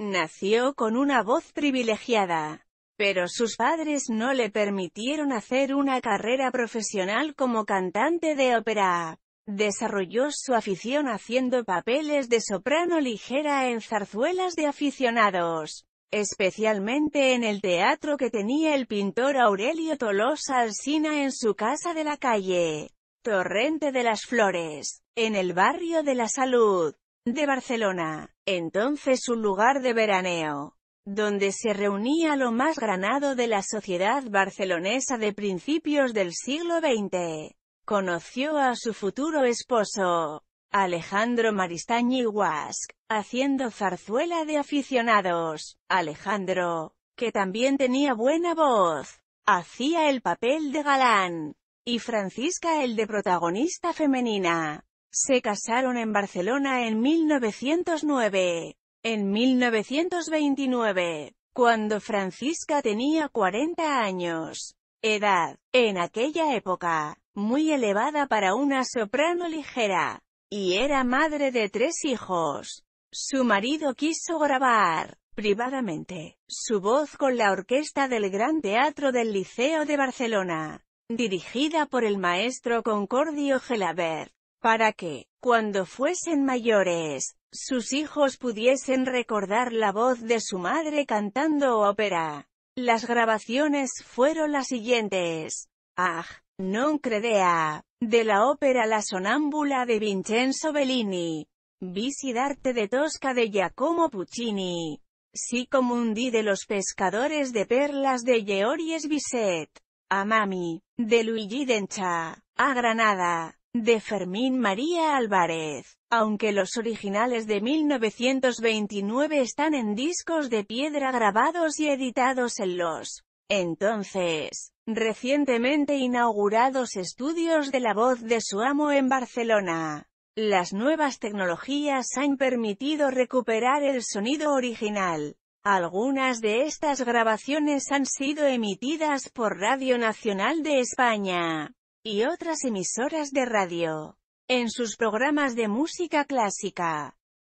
Nació con una voz privilegiada, pero sus padres no le permitieron hacer una carrera profesional como cantante de ópera. Desarrolló su afición haciendo papeles de soprano ligera en zarzuelas de aficionados, especialmente en el teatro que tenía el pintor Aurelio Tolosa Alsina en su casa de la calle. Torrente de las Flores, en el barrio de la Salud, de Barcelona entonces un lugar de veraneo, donde se reunía lo más granado de la sociedad barcelonesa de principios del siglo XX. Conoció a su futuro esposo, Alejandro Maristañi Huasc, haciendo zarzuela de aficionados. Alejandro, que también tenía buena voz, hacía el papel de galán, y Francisca el de protagonista femenina. Se casaron en Barcelona en 1909. En 1929, cuando Francisca tenía 40 años, edad, en aquella época, muy elevada para una soprano ligera, y era madre de tres hijos. Su marido quiso grabar, privadamente, su voz con la orquesta del Gran Teatro del Liceo de Barcelona, dirigida por el maestro Concordio Gelabert para que, cuando fuesen mayores, sus hijos pudiesen recordar la voz de su madre cantando ópera. Las grabaciones fueron las siguientes. Ah, non credea, de la ópera La sonámbula de Vincenzo Bellini. Visidarte de Tosca de Giacomo Puccini. Si comundi de los pescadores de perlas de Georges «A mami», de Luigi Dencha, a Granada de Fermín María Álvarez. Aunque los originales de 1929 están en discos de piedra grabados y editados en los entonces, recientemente inaugurados estudios de la voz de su amo en Barcelona. Las nuevas tecnologías han permitido recuperar el sonido original. Algunas de estas grabaciones han sido emitidas por Radio Nacional de España y otras emisoras de radio en sus programas de música clásica.